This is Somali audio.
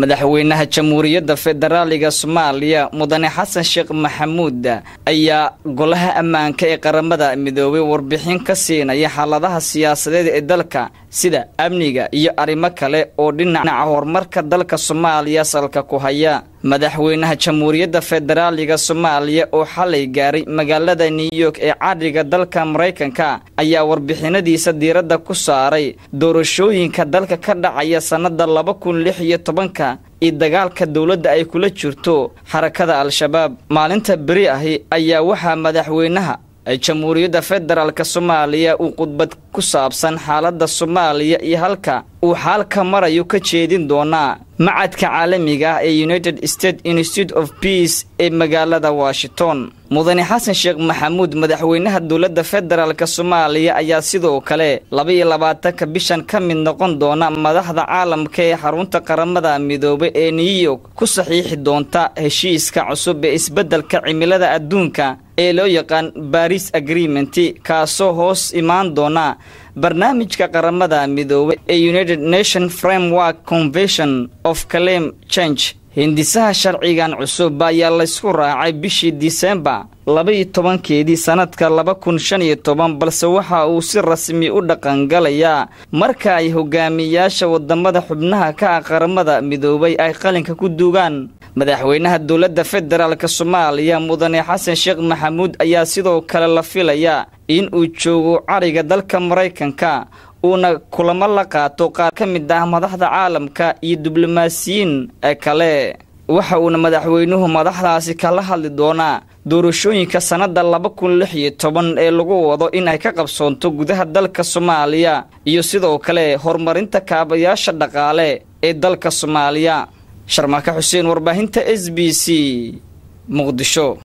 madaxweynaha jamhuuriyadda federaaliga soomaaliya mudane xasan sheekh maxamuud ayaa golaha ammaanka ee qaramada midoobay warbixin ka siinaya xaaladaha siyaasadeed ee dalka sida amniga iyo arrimo kale oo dhinaca horumarka dalka soomaaliya salka ku haya madaxweynaha jamhuuriyadda federaaliga soomaaliya oo xalay gaaray magaalada new york ee cadhiga dalka maraykanka ayaa warbixinadiisa diiradda ku saaray doorashooyinka dalka ka dhacaya sannadda laba kun lix iyo tobanka iyo dagaalka dowladda ay kula jirto xarakada al-shabaab maalinta beri ahi ayaa waxaa madaxweynaha jamhuuriyadda federaalka soomaaliya uu khudbad ku saabsan xaaladda soomaaliya iyo halka uu xaalka marayo ka jeedin doonaa macadka caalamiga ah ee united state institute of peace ee magaalada washington mudane xasan sheekh maxamuud madaxweynaha dowladda federaalk soomaaliya ayaa sidoo kale labaiyo labaatanka bishan ka mid noqon doona madaxda caalamka ee xarunta qaramada midoobay ee new york ku saxiixi doonta heshiiska cusub ee isbeddelka cimilada adduunka ee loo yaqaan baris agreementi kaasoo hoos imaan doona barnaamijka qaramada midoobay ee united nation framework convention of calem change hindisaha sharcigan cusub ayaa laysku raacay bishii diseemba labaiyo tobankeedii sannadka laba kun shan iyo toban balse waxa uu si rasmi u dhaqangalayaa marka ay hogaamiyayaasha waddamada xubnaha ka ah qaramada midoobay ay qalinka ku duugaan madaxweynaha dowladda federaalk soomaaliya mudane xasan sheekh maxamuud ayaa sidoo kale la filayaa in uu joogo cariga dalka maraykanka uuna kulamo la qaato qaar ka mid ah madaxda caalamka iyo diblomaasiyiin ee kale waxa uuna madaxweynuhu madaxdaasi kala hadli doonaa doorashooyinka sannadda laba kun lix iyo toban ee lagu wado in ay ka qabsoonto gudaha dalka soomaaliya iyo sidoo kale horumarinta kaabayaasha dhaqaale ee dalka soomaaliya sharmaaka xuseen warbaahinta s b c muqdisho